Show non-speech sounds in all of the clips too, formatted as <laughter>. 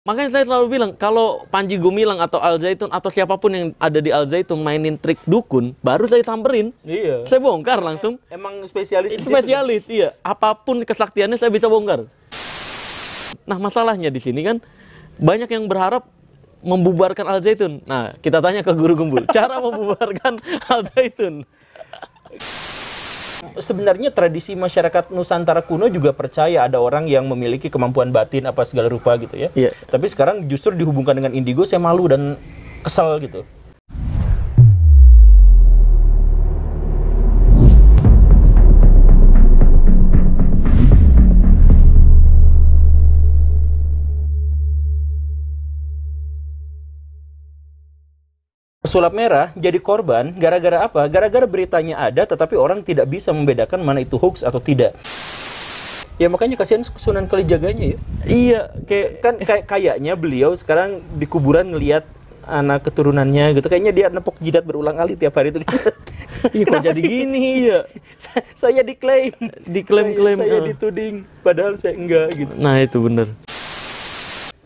Makanya saya selalu bilang kalau Panji Gumilang atau Al Zaitun atau siapapun yang ada di Al Zaitun mainin trik dukun, baru saya samperin. Iya. Saya bongkar langsung. Iya, emang spesialis. Spesialis, iya. Apapun kesaktiannya saya bisa bongkar. Nah masalahnya di sini kan banyak yang berharap membubarkan Al Zaitun. Nah kita tanya ke Guru Gembul, <laughs> cara membubarkan Al Zaitun sebenarnya tradisi masyarakat Nusantara kuno juga percaya ada orang yang memiliki kemampuan batin apa segala rupa gitu ya. Yeah. Tapi sekarang justru dihubungkan dengan indigo saya malu dan kesal gitu. Pesulap merah jadi korban gara-gara apa? Gara-gara beritanya ada tetapi orang tidak bisa membedakan mana itu hoax atau tidak. Ya makanya kasihan Sunan Kalijaganya ya. Iya, kayak kan kayak kayaknya beliau sekarang di kuburan ngelihat anak keturunannya gitu kayaknya dia nepok jidat berulang kali tiap hari itu <laughs> iya kok jadi gini <laughs> ya saya, diklaim diklaim klaim saya, saya ya. dituding padahal saya enggak gitu nah itu bener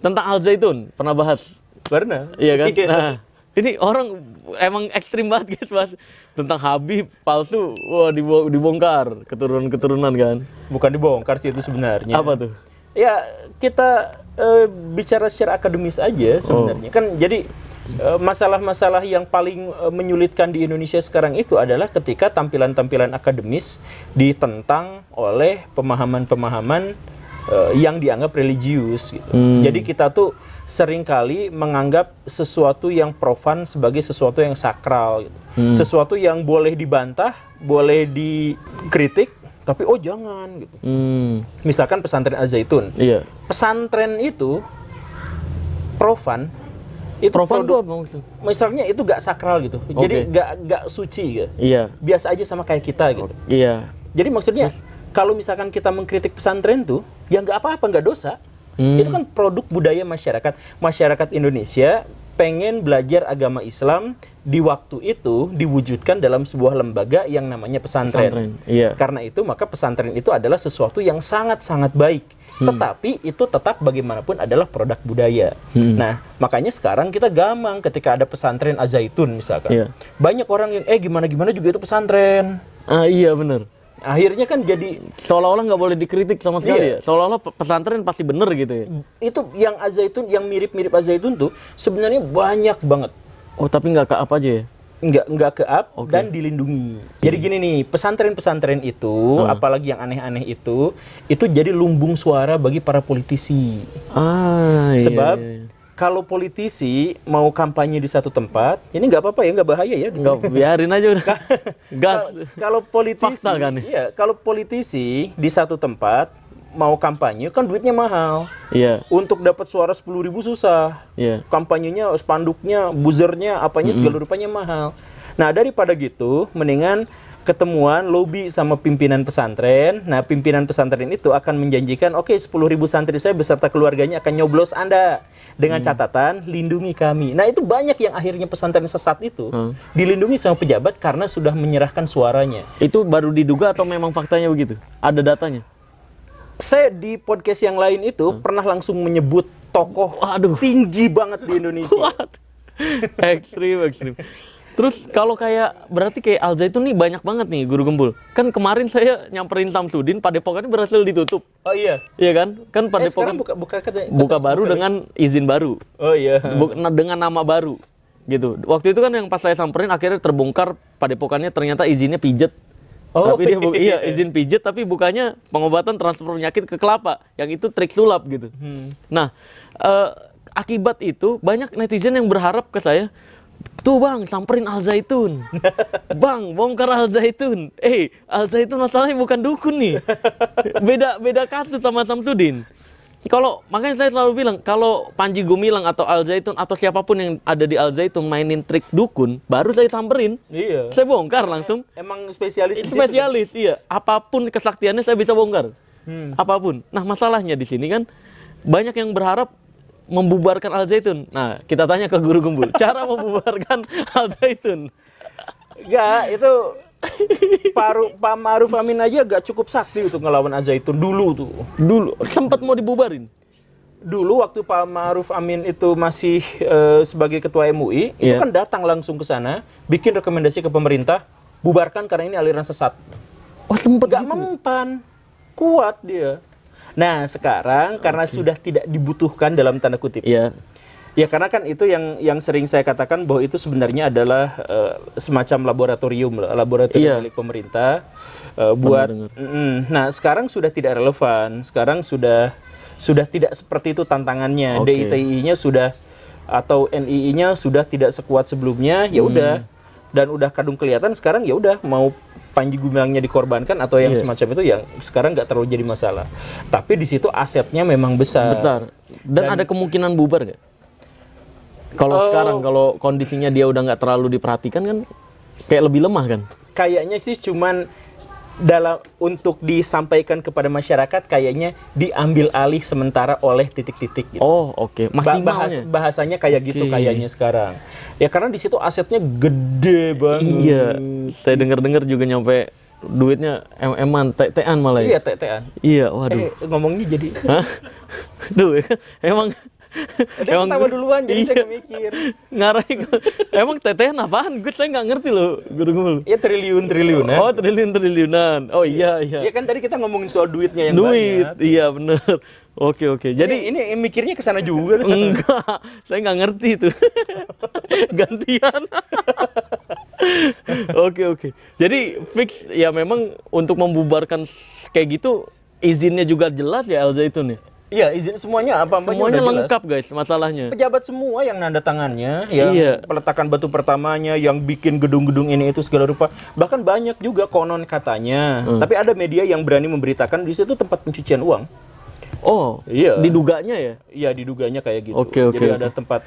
tentang al zaitun pernah bahas pernah iya kan iya. nah. Ini orang emang ekstrim banget guys mas tentang Habib palsu, wah dibongkar keturunan-keturunan kan? Bukan dibongkar sih itu sebenarnya. Apa tuh? Ya kita e, bicara secara akademis aja sebenarnya oh. kan jadi eh, masalah-masalah yang paling eh, menyulitkan di Indonesia sekarang itu adalah ketika tampilan-tampilan akademis ditentang oleh pemahaman-pemahaman yang dianggap religius gitu. Hmm. Jadi kita tuh seringkali menganggap sesuatu yang profan sebagai sesuatu yang sakral gitu. Hmm. Sesuatu yang boleh dibantah, boleh dikritik, tapi oh jangan gitu. Hmm. Misalkan pesantren Al-Zaitun. Iya. Pesantren itu profan itu profan produk, itu apa misalnya itu gak sakral gitu. Okay. Jadi gak gak suci gitu. Iya. Biasa aja sama kayak kita gitu. Iya. Jadi maksudnya kalau misalkan kita mengkritik pesantren tuh, ya nggak apa-apa, nggak dosa Hmm. Itu kan produk budaya masyarakat. Masyarakat Indonesia pengen belajar agama Islam di waktu itu diwujudkan dalam sebuah lembaga yang namanya pesantren. pesantren iya. Karena itu maka pesantren itu adalah sesuatu yang sangat-sangat baik. Hmm. Tetapi itu tetap bagaimanapun adalah produk budaya. Hmm. Nah, makanya sekarang kita gamang ketika ada pesantren Azaitun misalkan. Iya. Banyak orang yang eh gimana-gimana juga itu pesantren. Ah iya benar akhirnya kan jadi seolah-olah nggak boleh dikritik sama sekali iya. ya seolah-olah pesantren pasti bener gitu ya itu yang azaitun yang mirip-mirip azaitun tuh sebenarnya banyak banget oh tapi nggak ke apa aja ya nggak nggak ke up okay. dan dilindungi jadi gini nih pesantren-pesantren itu uh. apalagi yang aneh-aneh itu itu jadi lumbung suara bagi para politisi ah, iya, sebab iya, iya kalau politisi mau kampanye di satu tempat, ini nggak apa-apa ya, nggak bahaya ya. Gak, biarin aja udah. <laughs> Gas. kalau politisi, kan iya, kalau politisi di satu tempat mau kampanye kan duitnya mahal. Iya. Yeah. Untuk dapat suara sepuluh ribu susah. Iya. Yeah. Kampanyenya, spanduknya, buzzernya, apanya mm -hmm. segala rupanya mahal. Nah daripada gitu, mendingan ketemuan lobby sama pimpinan pesantren. Nah, pimpinan pesantren itu akan menjanjikan, oke, okay, 10.000 santri saya beserta keluarganya akan nyoblos Anda dengan hmm. catatan lindungi kami. Nah, itu banyak yang akhirnya pesantren sesat itu hmm. dilindungi sama pejabat karena sudah menyerahkan suaranya. Itu baru diduga atau memang faktanya begitu? Ada datanya? Saya di podcast yang lain itu hmm. pernah langsung menyebut tokoh Aduh. tinggi banget di Indonesia. <laughs> ekstrim, ekstrim. Terus kalau kayak berarti kayak Al Zaitun nih banyak banget nih guru gembul. Kan kemarin saya nyamperin Samsudin padepokannya berhasil ditutup. Oh iya. Iya kan? Kan eh, padepokan eh, buka buka, kata, ya? buka baru buka, dengan izin baru. Oh iya. Buka, dengan nama baru gitu. Waktu itu kan yang pas saya samperin akhirnya terbongkar padepokannya ternyata izinnya pijet. Oh, tapi dia buka, iya. iya izin pijet tapi bukannya pengobatan transfer penyakit ke kelapa yang itu trik sulap gitu. Hmm. Nah, uh, akibat itu banyak netizen yang berharap ke saya tuh bang samperin Al Zaitun <laughs> bang bongkar Al Zaitun eh hey, Al Zaitun masalahnya bukan dukun nih <laughs> beda beda kasus sama Samsudin kalau makanya saya selalu bilang kalau Panji Gumilang atau Al Zaitun atau siapapun yang ada di Al Zaitun mainin trik dukun baru saya samperin iya saya bongkar langsung emang spesialis spesialis iya apapun kesaktiannya saya bisa bongkar hmm. apapun nah masalahnya di sini kan banyak yang berharap membubarkan Al Zaitun? Nah, kita tanya ke Guru Gembul, <laughs> cara membubarkan Al Zaitun. Enggak, itu Paru, Pak Maruf Amin aja gak cukup sakti untuk ngelawan Al Zaitun dulu tuh. Dulu sempat mau dibubarin. Dulu waktu Pak Maruf Amin itu masih uh, sebagai ketua MUI, yeah. itu iya. kan datang langsung ke sana, bikin rekomendasi ke pemerintah, bubarkan karena ini aliran sesat. Oh, sempat gak gitu. mempan. Kuat dia Nah, sekarang karena sudah tidak dibutuhkan dalam tanda kutip. Yeah. Ya karena kan itu yang yang sering saya katakan bahwa itu sebenarnya adalah uh, semacam laboratorium laboratorium yeah. milik pemerintah uh, buat mm, nah sekarang sudah tidak relevan sekarang sudah sudah tidak seperti itu tantangannya okay. DITI-nya sudah atau NII-nya sudah tidak sekuat sebelumnya ya hmm. udah hmm. dan udah kadung kelihatan sekarang ya udah mau Panji Gumilangnya dikorbankan atau yang yeah. semacam itu yang sekarang nggak terlalu jadi masalah. Tapi di situ asetnya memang besar. Besar. Dan, Dan ada kemungkinan bubar nggak? Kalau oh, sekarang kalau kondisinya dia udah nggak terlalu diperhatikan kan kayak lebih lemah kan? Kayaknya sih cuman dalam untuk disampaikan kepada masyarakat kayaknya diambil alih sementara oleh titik-titik gitu. Oh, oke. Okay. Maksimalnya. Bahas, bahasanya kayak okay. gitu kayaknya sekarang. Ya karena di situ asetnya gede banget. Iya. Saya dengar-dengar juga nyampe duitnya em- an tetean malah ya. Iya, tetean. Iya, waduh. Eh, ngomongnya jadi. Hah? Tuh, <laughs> emang dia emang ketawa duluan jadi iya. saya mikir. Ngarai Emang teteh apaan? Gue saya nggak ngerti loh, guru gumul. Iya triliun triliunan. Oh, triliun triliunan. Oh iya iya. Iya kan tadi kita ngomongin soal duitnya yang Duit, banyak. iya bener. Oke oke. Jadi ini, ini mikirnya ke sana juga <laughs> Enggak, saya nggak ngerti itu. <laughs> Gantian. <laughs> oke oke. Jadi fix ya memang untuk membubarkan kayak gitu izinnya juga jelas ya Elza itu nih. Iya, izin semuanya apa Semuanya lengkap jelas. guys masalahnya. Pejabat semua yang nanda tangannya, yang iya. peletakan batu pertamanya, yang bikin gedung-gedung ini itu segala rupa. Bahkan banyak juga konon katanya. Hmm. Tapi ada media yang berani memberitakan di situ tempat pencucian uang. Oh, iya. Diduganya ya? Iya, diduganya kayak gitu. Oke, okay, oke. Okay, Jadi okay. ada tempat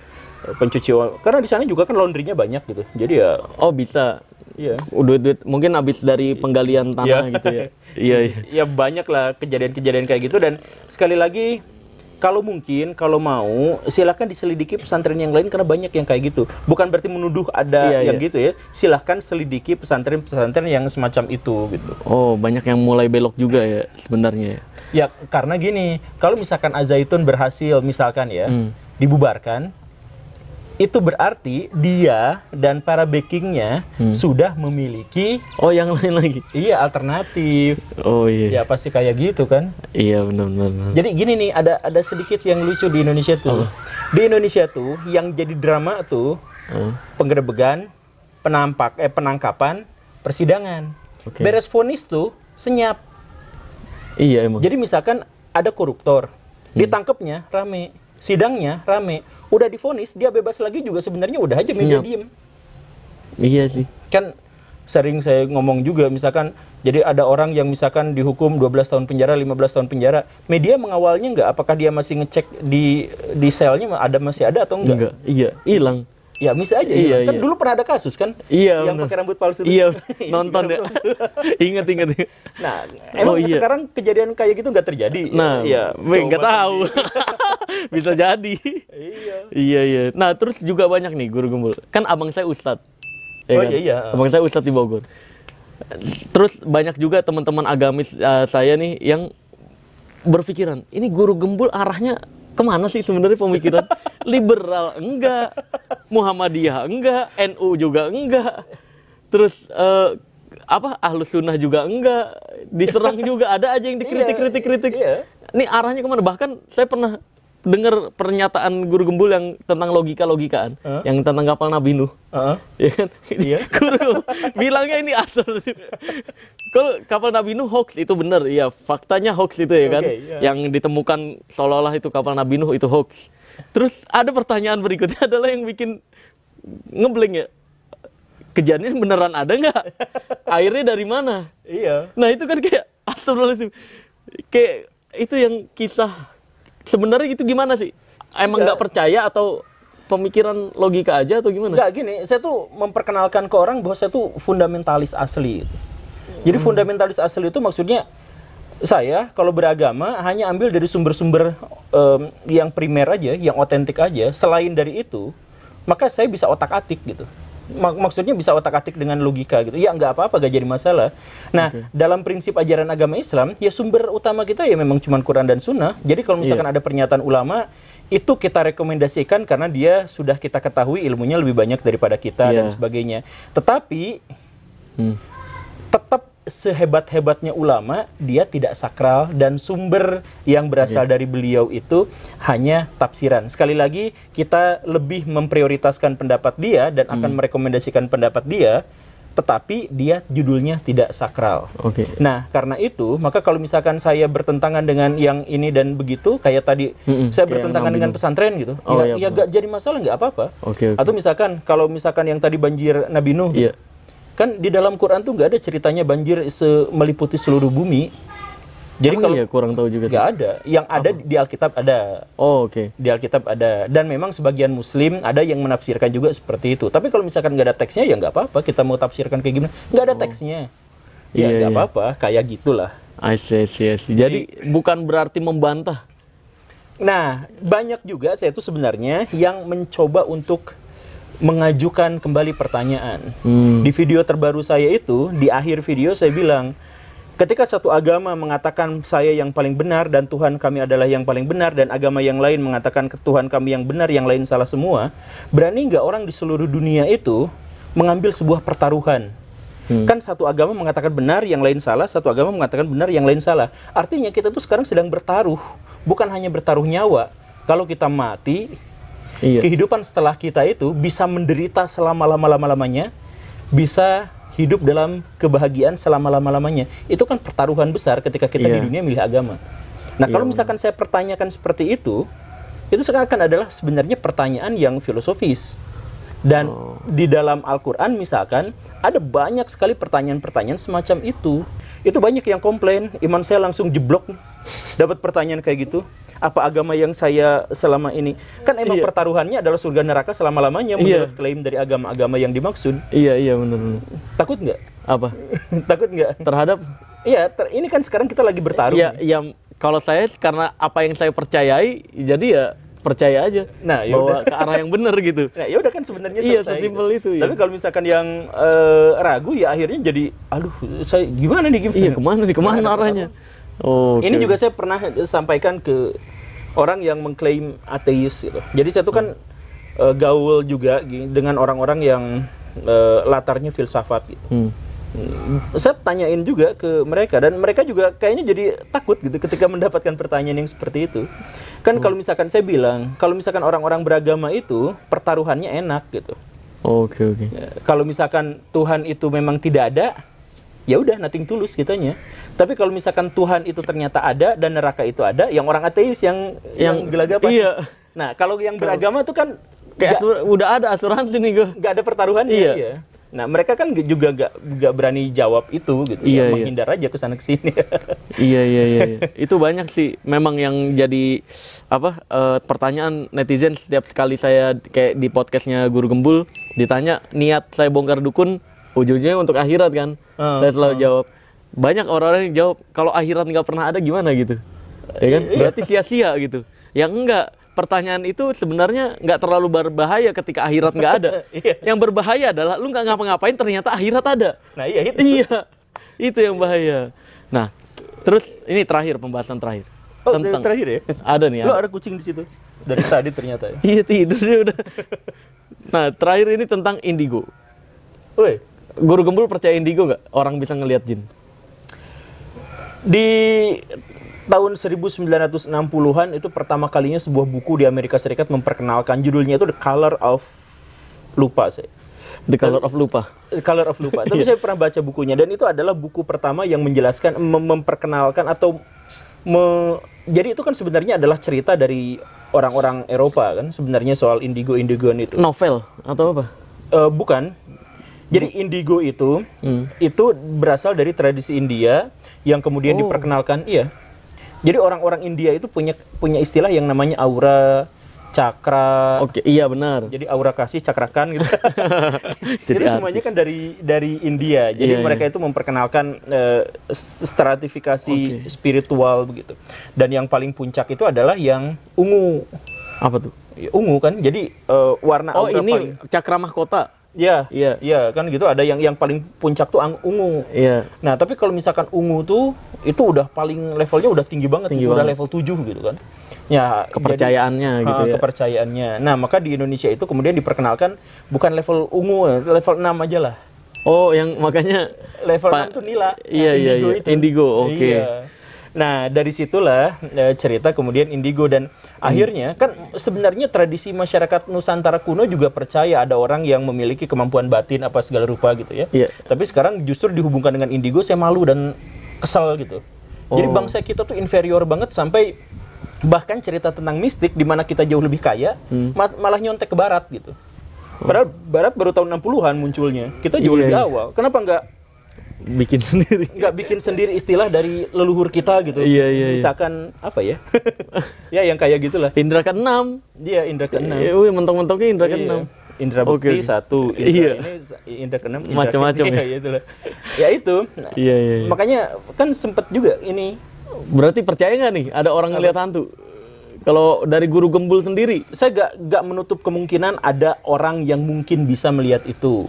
eh, pencuci uang. Karena di sana juga kan laundrynya banyak gitu. Jadi ya Oh, bisa. Iya. Duit duit mungkin habis dari penggalian tanah iya. gitu ya. <laughs> iya, iya. Ya banyak lah kejadian-kejadian kayak gitu dan sekali lagi kalau mungkin, kalau mau, silahkan diselidiki pesantren yang lain karena banyak yang kayak gitu. Bukan berarti menuduh ada iya, yang iya. gitu ya. Silahkan selidiki pesantren-pesantren yang semacam itu gitu. Oh, banyak yang mulai belok juga ya sebenarnya. Ya, ya karena gini, kalau misalkan Azaitun berhasil misalkan ya, hmm. dibubarkan, itu berarti dia dan para backingnya hmm. sudah memiliki oh yang lain lagi iya alternatif oh iya ya pasti kayak gitu kan iya benar-benar jadi gini nih ada ada sedikit yang lucu di Indonesia tuh oh. di Indonesia tuh yang jadi drama tuh oh. penggerebegan penampak eh penangkapan persidangan okay. beres fonis tuh senyap iya emang jadi misalkan ada koruptor hmm. ditangkapnya rame sidangnya rame udah difonis dia bebas lagi juga sebenarnya udah aja media diem iya sih kan sering saya ngomong juga misalkan jadi ada orang yang misalkan dihukum 12 tahun penjara 15 tahun penjara media mengawalnya nggak apakah dia masih ngecek di di selnya ada masih ada atau enggak, enggak iya hilang Ya bisa aja. Iya, ya. Kan iya. dulu pernah ada kasus kan? Iya. Yang pakai rambut palsu. Iya. <laughs> iya <laughs> nonton ya. <laughs> ingat ingat. Nah, oh, emang iya. sekarang kejadian kayak gitu nggak terjadi. Nah, ya. Nggak tahu. bisa jadi. iya. Iya iya. Nah terus juga banyak nih guru gembul. Kan abang saya ustad, Ya oh kan? iya iya. Abang saya ustad di Bogor. Terus banyak juga teman-teman agamis uh, saya nih yang berpikiran ini guru gembul arahnya kemana sih sebenarnya pemikiran liberal enggak, Muhammadiyah enggak, NU juga enggak. Terus uh, apa ahlus sunnah juga enggak diserang juga ada aja yang dikritik iya, kritik kritik iya. ini arahnya kemana bahkan saya pernah dengar pernyataan guru gembul yang tentang logika logikaan uh? yang tentang kapal nabi nuh uh ya kan iya. guru bilangnya ini asal kalau kapal nabi nuh hoax itu benar ya faktanya hoax itu ya kan okay, iya. yeah. yang ditemukan seolah-olah itu kapal nabi nuh itu hoax Terus ada pertanyaan berikutnya adalah yang bikin ngebleng ya. Kejadian beneran ada nggak? Airnya dari mana? Iya. Nah itu kan kayak astagfirullahaladzim. Kayak itu yang kisah. Sebenarnya itu gimana sih? Emang nggak percaya atau pemikiran logika aja atau gimana? Nggak gini, saya tuh memperkenalkan ke orang bahwa saya tuh fundamentalis asli. Jadi hmm. fundamentalis asli itu maksudnya saya kalau beragama hanya ambil dari sumber-sumber um, yang primer aja, yang otentik aja. Selain dari itu, maka saya bisa otak-atik gitu. maksudnya bisa otak-atik dengan logika gitu. Ya nggak apa-apa, gak jadi masalah. Nah, okay. dalam prinsip ajaran agama Islam, ya sumber utama kita ya memang cuma Quran dan Sunnah. Jadi kalau iya. misalkan yeah. ada pernyataan ulama, itu kita rekomendasikan karena dia sudah kita ketahui ilmunya lebih banyak daripada kita yeah. dan sebagainya. Tetapi hmm. tetap sehebat-hebatnya ulama, dia tidak sakral dan sumber yang berasal iya. dari beliau itu hanya tafsiran. Sekali lagi, kita lebih memprioritaskan pendapat dia dan akan hmm. merekomendasikan pendapat dia, tetapi dia judulnya tidak sakral. Oke. Okay. Nah, karena itu, maka kalau misalkan saya bertentangan dengan yang ini dan begitu, kayak tadi mm -mm, saya bertentangan dengan pesantren gitu, oh, ya, iya, ya gak jadi masalah nggak apa-apa. Okay, okay. Atau misalkan kalau misalkan yang tadi banjir Nabi Nuh. Yeah Kan di dalam Quran tuh nggak ada ceritanya banjir se meliputi seluruh bumi. Jadi kalau iya, kurang tahu juga nggak ada. Yang ada Apa? di Alkitab ada. Oh oke. Okay. Di Alkitab ada. Dan memang sebagian Muslim ada yang menafsirkan juga seperti itu. Tapi kalau misalkan nggak ada teksnya ya nggak apa-apa. Kita mau tafsirkan kayak gimana? Nggak ada oh. teksnya. Iya, ya nggak iya, iya. apa-apa. Kayak gitulah. I see, I see, I see. Jadi, Jadi bukan berarti membantah. Nah banyak juga saya itu sebenarnya yang mencoba untuk mengajukan kembali pertanyaan. Hmm. Di video terbaru saya itu, di akhir video saya bilang, ketika satu agama mengatakan saya yang paling benar dan Tuhan kami adalah yang paling benar dan agama yang lain mengatakan Tuhan kami yang benar, yang lain salah semua, berani nggak orang di seluruh dunia itu mengambil sebuah pertaruhan? Hmm. Kan satu agama mengatakan benar, yang lain salah, satu agama mengatakan benar, yang lain salah. Artinya kita tuh sekarang sedang bertaruh, bukan hanya bertaruh nyawa. Kalau kita mati, Iya. Kehidupan setelah kita itu bisa menderita selama lama-lama-lamanya, bisa hidup dalam kebahagiaan selama lama-lamanya. Itu kan pertaruhan besar ketika kita yeah. di iya. dunia milih agama. Nah, yeah, kalau iya. misalkan saya pertanyakan seperti itu, itu seakan adalah sebenarnya pertanyaan yang filosofis. Dan oh. di dalam Al-Qur'an misalkan ada banyak sekali pertanyaan-pertanyaan semacam itu. Itu banyak yang komplain, iman saya langsung jeblok dapat pertanyaan kayak gitu apa agama yang saya selama ini kan emang iya. pertaruhannya adalah surga neraka selama lamanya iya. menurut iya. klaim dari agama-agama yang dimaksud iya iya benar takut nggak apa <laughs> takut nggak terhadap iya ter ini kan sekarang kita lagi bertarung ya, ya kalau saya karena apa yang saya percayai jadi ya percaya aja nah ya bahwa ke arah yang benar gitu <laughs> nah ya udah kan sebenarnya iya sesimpel gitu. itu iya. tapi kalau misalkan yang uh, ragu ya akhirnya jadi aduh saya gimana nih gimana iya kemana nih kemana nah, arahnya okay. Oh, Ini juga saya pernah sampaikan ke orang yang mengklaim ateis gitu. Jadi saya tuh kan hmm. uh, gaul juga gini, dengan orang-orang yang uh, latarnya filsafat gitu. Hmm. hmm. Saya tanyain juga ke mereka dan mereka juga kayaknya jadi takut gitu ketika mendapatkan pertanyaan yang seperti itu. Kan oh. kalau misalkan saya bilang, kalau misalkan orang-orang beragama itu pertaruhannya enak gitu. Oke oh, oke. okay. Ya, kalau misalkan Tuhan itu memang tidak ada, ya udah nothing tulus kitanya. Tapi kalau misalkan Tuhan itu ternyata ada dan neraka itu ada, yang orang ateis yang yang, yang gelagapan. Iya. Nah, kalau yang beragama tuh kan kayak gak, udah ada asuransi nih gue. Gak ada pertaruhan iya. iya. Nah, mereka kan juga gak, gak berani jawab itu gitu. Iya, ya, iya. menghindar aja ke sana ke sini. <laughs> Iya, iya, iya, iya. itu banyak sih memang yang jadi apa uh, pertanyaan netizen setiap kali saya kayak di podcastnya Guru Gembul ditanya niat saya bongkar dukun ujungnya untuk akhirat kan uh, saya selalu uh. jawab banyak orang-orang yang jawab kalau akhirat nggak pernah ada gimana gitu ya kan iya. berarti sia-sia gitu yang enggak pertanyaan itu sebenarnya nggak terlalu berbahaya ketika akhirat nggak ada <laughs> iya. yang berbahaya adalah lu nggak ngapa-ngapain ternyata akhirat ada nah iya itu iya itu yang bahaya nah terus ini terakhir pembahasan terakhir oh, tentang terakhir ya ada nih lu ada, kucing di situ dari tadi ternyata ya? <laughs> iya tidur dia udah <laughs> nah terakhir ini tentang indigo Woi, Guru Gembul percaya indigo nggak? Orang bisa ngelihat jin? Di tahun 1960-an itu pertama kalinya sebuah buku di Amerika Serikat memperkenalkan judulnya itu The Color of lupa saya. The Color of Lupa. The Color of Lupa. <laughs> Tapi yeah. saya pernah baca bukunya dan itu adalah buku pertama yang menjelaskan mem memperkenalkan atau me jadi itu kan sebenarnya adalah cerita dari orang-orang Eropa kan sebenarnya soal indigo indigoan itu. Novel atau apa? Uh, bukan. Jadi indigo itu hmm. itu berasal dari tradisi India yang kemudian oh. diperkenalkan iya. Jadi orang-orang India itu punya punya istilah yang namanya aura cakra. Oke, iya benar. Jadi aura kasih cakrakan gitu. <laughs> <laughs> jadi jadi semuanya kan dari dari India. Jadi iya, mereka iya. itu memperkenalkan uh, stratifikasi okay. spiritual begitu. Dan yang paling puncak itu adalah yang ungu. Apa tuh? Ya, ungu kan. Jadi uh, warna Oh, ini paling... cakra mahkota. Iya. Iya. Iya, kan gitu ada yang yang paling puncak tuh ungu. Iya. Nah, tapi kalau misalkan ungu tuh itu udah paling levelnya udah tinggi banget, tinggi gitu, banget. udah level 7 gitu kan. Ya, kepercayaannya jadi, gitu ha, ya. kepercayaannya. Nah, maka di Indonesia itu kemudian diperkenalkan bukan level ungu, level 6 aja lah. Oh, yang makanya level 6 tuh nila. Iya, iya, iya, indigo iya. Itu. Indigo, oke. Okay. Iya Nah, dari situlah eh, cerita kemudian indigo dan hmm. akhirnya kan sebenarnya tradisi masyarakat Nusantara kuno juga percaya ada orang yang memiliki kemampuan batin apa segala rupa gitu ya. Yeah. Tapi sekarang justru dihubungkan dengan indigo saya malu dan kesal gitu. Oh. Jadi bangsa kita tuh inferior banget sampai bahkan cerita tentang mistik di mana kita jauh lebih kaya hmm. malah nyontek ke barat gitu. Padahal barat baru tahun 60-an munculnya. Kita jauh yeah. lebih awal. Kenapa nggak bikin sendiri. Nggak bikin sendiri istilah dari leluhur kita gitu. Iya iya. iya. Misalkan apa ya? <laughs> ya yang kayak gitulah. Indra ke keenam. Iya indra iya, ke enam. Iya, iya, mentok-mentoknya indra iya. keenam. Iya. Indra bukti okay. satu, Indra iya. ini Indra enam macam-macam ya. ya itu Ya itu. Nah, iya, iya, iya. Makanya kan sempet juga ini. Berarti percaya nggak nih ada orang ngelihat hantu? Kalau dari guru gembul sendiri, saya gak, gak menutup kemungkinan ada orang yang mungkin bisa melihat itu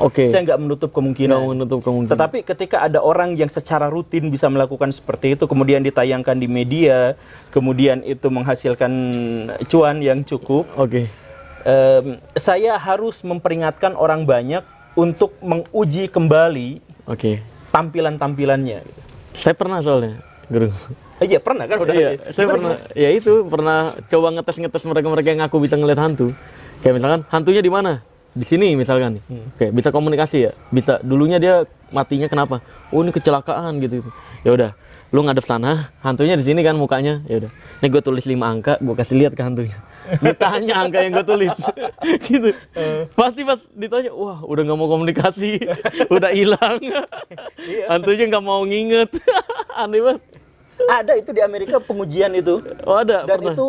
okay. saya nggak menutup kemungkinan. Nggak menutup kemungkinan. Tetapi ketika ada orang yang secara rutin bisa melakukan seperti itu, kemudian ditayangkan di media, kemudian itu menghasilkan cuan yang cukup. Oke. Okay. Um, saya harus memperingatkan orang banyak untuk menguji kembali okay. tampilan-tampilannya. Saya pernah soalnya, guru. Eh, iya pernah kan udah. Iya, saya pernah. pernah. Ya itu pernah coba ngetes-ngetes mereka-mereka yang aku bisa ngeliat hantu. Kayak misalkan hantunya di mana? di sini misalkan nih. Hmm. Oke, bisa komunikasi ya? Bisa. Dulunya dia matinya kenapa? Oh, ini kecelakaan gitu. -gitu. Ya udah, lu ngadep sana, hantunya di sini kan mukanya. Ya udah. Nih gue tulis lima angka, gue kasih lihat ke hantunya. <laughs> Ditanya angka yang gue tulis. <laughs> gitu. Uh. Pasti pas ditanya, "Wah, udah nggak mau komunikasi. <laughs> udah hilang." Iya. hantunya nggak mau nginget. Aneh banget. Ada itu di Amerika pengujian itu. Oh, ada. Dan pernah. itu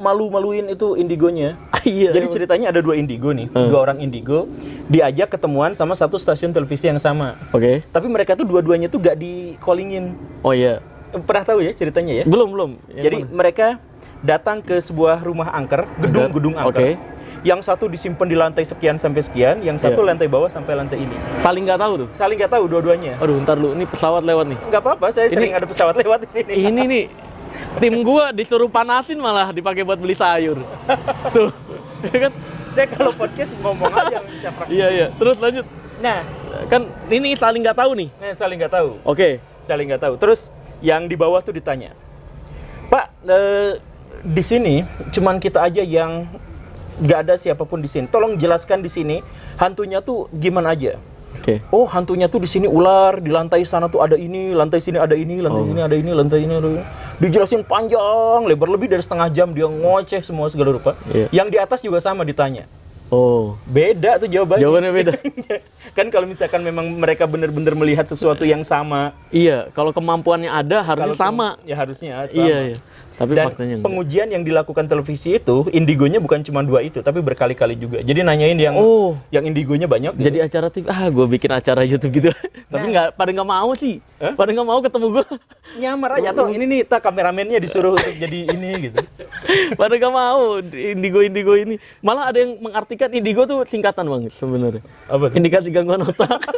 malu-maluin itu indigonya. <laughs> iya. Jadi ceritanya ada dua indigo nih, hmm. dua orang indigo diajak ketemuan sama satu stasiun televisi yang sama. Oke. Okay. Tapi mereka tuh dua-duanya tuh gak di callingin. Oh iya. Pernah tahu ya ceritanya ya? Belum belum. Yang Jadi mana? mereka datang ke sebuah rumah angker, gedung-gedung angker. Okay. Yang satu disimpan di lantai sekian sampai sekian, yang satu yeah. lantai bawah sampai lantai ini. Saling nggak tahu tuh? Saling nggak tahu dua-duanya. Aduh, ntar lu, ini pesawat lewat nih. Nggak apa-apa, saya ini, sering ada pesawat lewat di sini. Ini nih, tim gua disuruh panasin malah dipakai buat beli sayur <laughs> tuh ya kan saya kalau podcast ngomong aja iya iya terus lanjut nah kan ini saling nggak tahu nih nah, saling nggak tahu oke okay. saling nggak tahu terus yang di bawah tuh ditanya pak eh, di sini cuman kita aja yang nggak ada siapapun di sini. Tolong jelaskan di sini hantunya tuh gimana aja. Oke. Okay. Oh hantunya tuh di sini ular, di lantai sana tuh ada ini, lantai sini ada ini, lantai oh. sini ada ini, lantai ini ada ini dijelasin panjang lebar lebih dari setengah jam dia ngoceh semua segala rupa yeah. yang di atas juga sama ditanya Oh, beda tuh jawabannya. Jawabannya beda. <laughs> kan kalau misalkan memang mereka benar-benar melihat sesuatu yang sama. Iya, kalau kemampuannya ada harus sama. Ya harusnya iya, sama. Iya, iya. Tapi Dan faktanya pengujian enggak. yang dilakukan televisi itu indigonya bukan cuma dua itu, tapi berkali-kali juga. Jadi nanyain yang oh, yang indigonya banyak. Jadi gitu. acara TV, ah gue bikin acara YouTube gitu. <laughs> Nah. tapi nggak pada nggak mau sih. Huh? Pada nggak mau ketemu gue. Nyamar aja tuh ini nih tak kameramennya disuruh untuk jadi ini gitu. <laughs> pada nggak mau indigo indigo ini. Malah ada yang mengartikan indigo tuh singkatan banget sebenarnya. Indikasi gangguan otak. <laughs>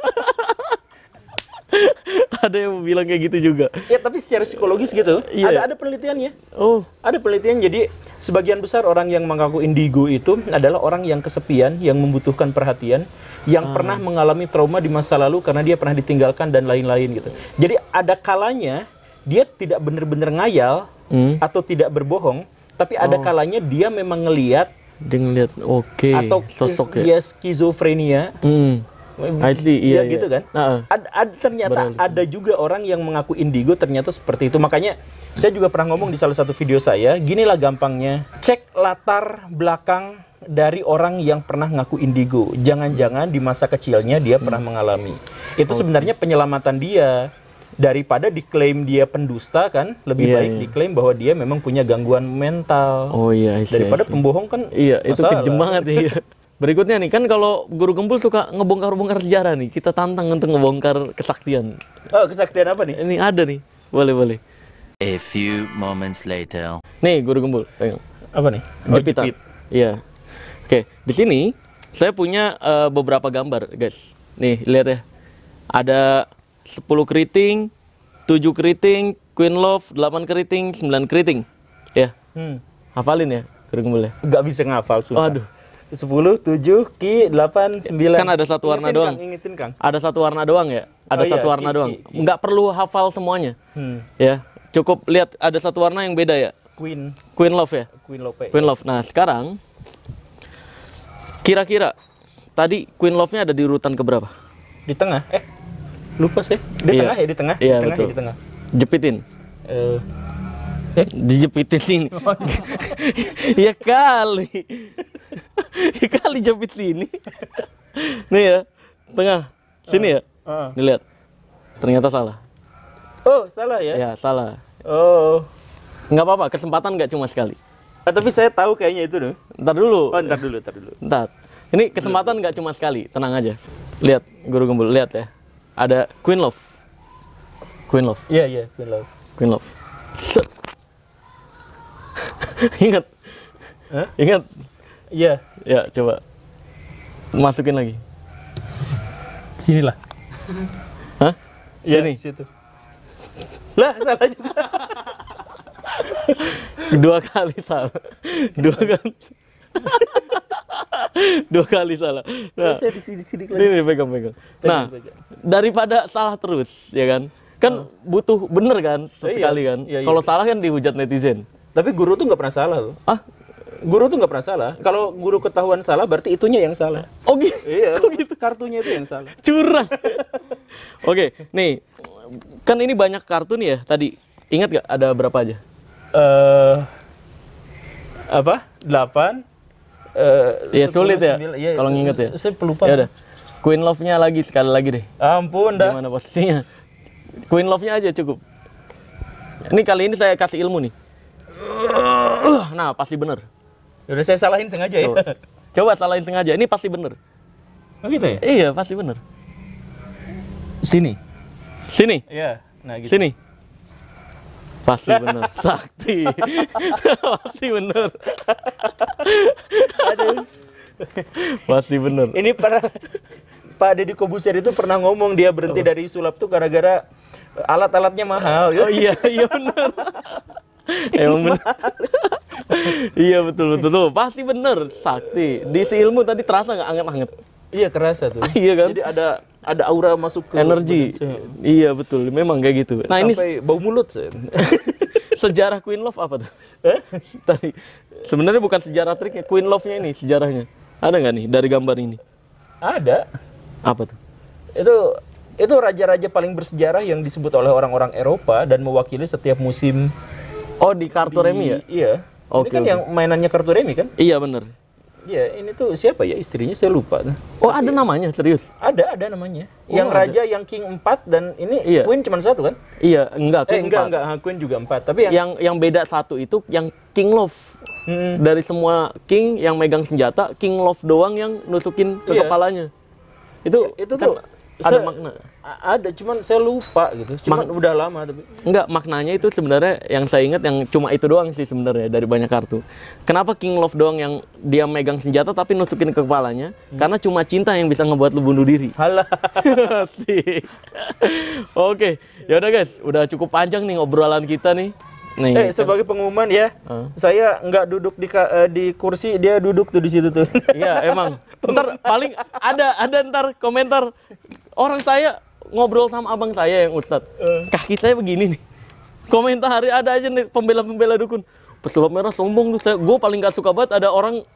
<laughs> ada yang bilang kayak gitu juga. Ya, tapi secara psikologis gitu. Yeah. Ada ada penelitiannya. Oh, ada penelitian. Jadi sebagian besar orang yang mengaku indigo itu adalah orang yang kesepian, yang membutuhkan perhatian, yang hmm. pernah mengalami trauma di masa lalu karena dia pernah ditinggalkan dan lain-lain gitu. Jadi ada kalanya dia tidak benar-benar ngayal hmm. atau tidak berbohong, tapi ada oh. kalanya dia memang ngelihat dengan lihat oke okay. atau sosok ya dia skizofrenia Hmm see, iya, iya, iya. gitu kan. uh Ad, ad, ternyata ada juga orang yang mengaku indigo ternyata seperti itu. Makanya saya juga pernah ngomong di salah satu video saya, ginilah gampangnya. Cek latar belakang dari orang yang pernah ngaku indigo. Jangan-jangan di masa kecilnya dia hmm. pernah mengalami. Itu sebenarnya penyelamatan dia daripada diklaim dia pendusta kan lebih yeah, baik yeah. diklaim bahwa dia memang punya gangguan mental. Oh iya. Yeah, see, daripada pembohong kan. Iya yeah, itu kejam banget ya. <laughs> Berikutnya nih kan kalau guru gembul suka ngebongkar-bongkar sejarah nih. Kita tantang untuk ngebongkar kesaktian. Oh, kesaktian apa nih? Ini ada nih. Boleh, boleh. A few moments later. Nih, guru gembul. Apa nih? Oh, jepitan. Jepit. Iya. Oke, di sini saya punya uh, beberapa gambar, guys. Nih, lihat ya. Ada 10 keriting, 7 keriting, queen love, 8 keriting, 9 keriting. Ya. Hmm. Hafalin ya, guru gembul ya. Gak bisa ngafal sudah. Aduh sepuluh tujuh ki delapan kan sembilan kan ada satu warna ingetin, doang kang, ingetin kang ada satu warna doang ya ada oh, iya, satu iya, warna ki, doang ki, nggak perlu hafal semuanya hmm. ya cukup lihat ada satu warna yang beda ya Queen Queen Love ya Queen Love eh. Queen Love nah sekarang kira-kira tadi Queen Love-nya ada di urutan keberapa di tengah eh lupa sih di iya. tengah ya di tengah iya, di tengah ya, betul. ya di tengah jepitin uh, eh dijepitin sini <laughs> ya kali <laughs> <laughs> kali jepit sini nih ya tengah sini ya uh. Ah. dilihat ah. ternyata salah oh salah ya ya salah oh nggak apa-apa kesempatan nggak cuma sekali nah, tapi saya tahu kayaknya itu nih, ntar dulu oh ntar dulu ntar dulu ntar ini kesempatan nggak cuma sekali tenang aja lihat guru gembul lihat ya ada Queen Love Queen Love iya yeah, iya yeah, Queen Love Queen Love <laughs> ingat huh? ingat Iya. Ya, coba. Masukin lagi. Sinilah. Hah? Iya nih. Situ. Lah, salah juga. Dua kali salah. Dua kali. Dua kali salah. Nah, saya di sini sini lagi. Ini pegang pegang. Nah, daripada salah terus, ya kan? Kan oh. butuh bener kan sesekali iya. kan. Iya, iya. Kalau salah kan dihujat netizen. Tapi guru tuh nggak pernah salah loh. Ah, Guru tuh nggak pernah salah. Kalau guru ketahuan salah, berarti itunya yang salah. Oh gitu. Iya. <laughs> Kok gitu? Kartunya itu yang salah. Curang. <laughs> Oke, okay, nih kan ini banyak kartun ya tadi. Ingat gak ada berapa aja? Eh uh, apa? Delapan. Uh, ya sulit ya, ya kalau iya, nginget ya. Saya pelupa. Ya Queen Love-nya lagi sekali lagi deh. Ampun dah. Gimana posisinya? Queen Love-nya aja cukup. Ini kali ini saya kasih ilmu nih. Nah, pasti bener. Udah saya salahin sengaja ya. Coba. ya. Coba salahin sengaja. Ini pasti bener. Oh gitu ya? Iya, pasti bener. Sini. Sini. Iya. Nah, gitu. Sini. Pasti bener. <laughs> Sakti. <laughs> pasti bener. pasti bener. Ini pernah Pak Deddy Kobuser itu pernah ngomong dia berhenti oh. dari sulap tuh gara-gara alat-alatnya mahal. Oh iya, iya bener. <laughs> Iya, emang bener. iya betul betul tuh pasti bener sakti. Di si ilmu tadi terasa nggak anget-anget? Iya kerasa tuh. <laughs> iya kan? Jadi ada ada aura masuk ke energi. Iya betul, memang kayak gitu. Nah, Sampai ini bau mulut. sih. <laughs> sejarah Queen Love apa tuh? Eh? <laughs> Tadi sebenarnya bukan sejarah triknya, Queen Love-nya ini sejarahnya. Ada nggak nih dari gambar ini? Ada. Apa tuh? Itu itu raja-raja paling bersejarah yang disebut oleh orang-orang Eropa dan mewakili setiap musim Oh di kartu di, remi ya? Iya. Oke. Okay, kan okay. yang mainannya kartu remi kan? Iya bener. Iya, ini tuh siapa ya istrinya saya lupa. Oh ada iya. namanya serius? Ada ada namanya. Oh, yang ada. raja, yang king 4 dan ini iya. queen cuma satu kan? Iya enggak queen eh, enggak, enggak queen juga empat. tapi yang yang, yang beda satu itu yang king love. Hmm. Dari semua king yang megang senjata, king love doang yang nusukin ke iya. kepalanya. Itu itu kan, tuh ada makna ada cuman saya lupa gitu cuman Mak udah lama tapi enggak maknanya itu sebenarnya yang saya ingat yang cuma itu doang sih sebenarnya dari banyak kartu kenapa King Love doang yang dia megang senjata tapi nusukin ke kepalanya hmm. karena cuma cinta yang bisa ngebuat lu bunuh diri halah <laughs> oke okay. ya udah guys udah cukup panjang nih obrolan kita nih Nih, eh, kan. sebagai pengumuman ya, uh. saya nggak duduk di uh, di kursi, dia duduk tuh di situ tuh. <laughs> Iya emang. Ntar paling ada ada ntar komentar orang saya ngobrol sama abang saya yang Ustadz, uh. kaki saya begini nih. Komentar hari ada aja nih pembela-pembela dukun. Pesulap merah sombong tuh saya, gue paling gak suka banget ada orang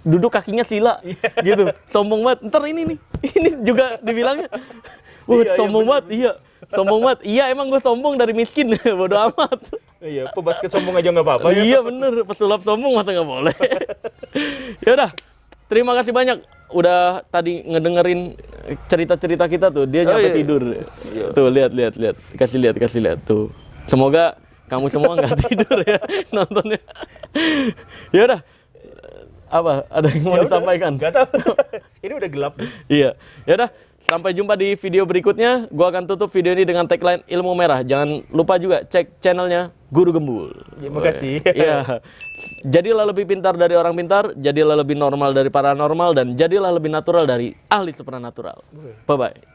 duduk kakinya sila iya. gitu, sombong banget. Ntar ini nih, <laughs> ini juga dibilangnya, iya, wah iya, sombong iya, banget, iya sombong banget iya emang gue sombong dari miskin <laughs> bodoh amat iya pebasket sombong aja nggak apa-apa iya ya? bener pesulap sombong masa nggak boleh <laughs> ya udah terima kasih banyak udah tadi ngedengerin cerita-cerita kita tuh dia oh, nyampe iya, iya. tidur iya. tuh lihat lihat lihat kasih lihat kasih lihat tuh semoga kamu semua nggak <laughs> tidur ya nontonnya ya udah apa ada yang mau ya disampaikan gak tau. ini udah gelap iya ya udah Sampai jumpa di video berikutnya. Gua akan tutup video ini dengan tagline Ilmu Merah. Jangan lupa juga cek channelnya Guru Gembul. Terima ya, kasih. Iya. Jadilah lebih pintar dari orang pintar, jadilah lebih normal dari paranormal dan jadilah lebih natural dari ahli supernatural. Bye bye.